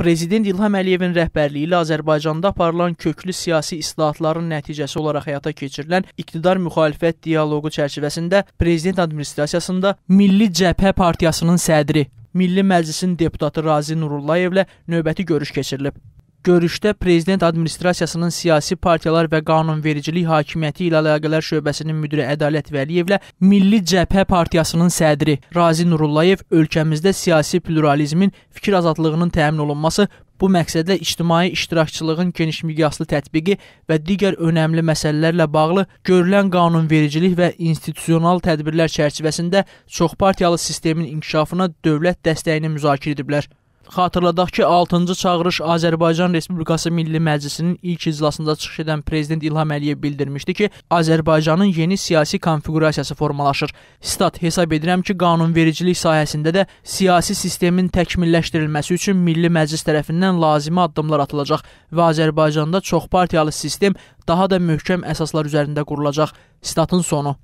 Prezident İlham Əliyevin rəhbərliyi ilə Azərbaycanda aparılan köklü siyasi islahatların nəticəsi olaraq həyata keçirilən iqtidar-müxalifət dialoqu çərçivəsində prezident administrasiyasında Milli Cəbhə Partiyasının sədri Milli Məclisin deputatı Razi Nurullayevlə növbəti görüş keçirilib. Görüşdə Prezident Administrasiyasının siyasi partiyalar və qanunvericilik hakimiyyəti ilə əlaqələr şöbəsinin müdiri Ədalət Vəliyevlə Milli Cəbhə Partiyasının sədri Razi Nurullayev ölkəmizdə siyasi pluralizmin, fikir azadlığının təmin olunması, bu məqsədlə ictimai iştirakçılığın geniş miqyaslı tətbiqi və digər önəmli məsələlərlə bağlı görülən qanunvericilik və institusional tədbirlər çərçivəsində çoxpartiyalı sistemin inkişafına dövlət dəstəyini müzakirə ediblər. Xatırladaq ki, 6-cı çağırış Azərbaycan Respublikası Milli Məclisinin ilk iclasında çıxış edən prezident İlham Əliyev bildirmişdi ki, Azərbaycanın yeni siyasi konfiqurasiyası formalaşır. Stat hesab edirəm ki, qanunvericilik sahəsində də siyasi sistemin təkmilləşdirilməsi üçün Milli Məclis tərəfindən lazımi addımlar atılacaq və Azərbaycanda çoxpartiyalı sistem daha da möhkəm əsaslar üzərində qurulacaq. Statın sonu.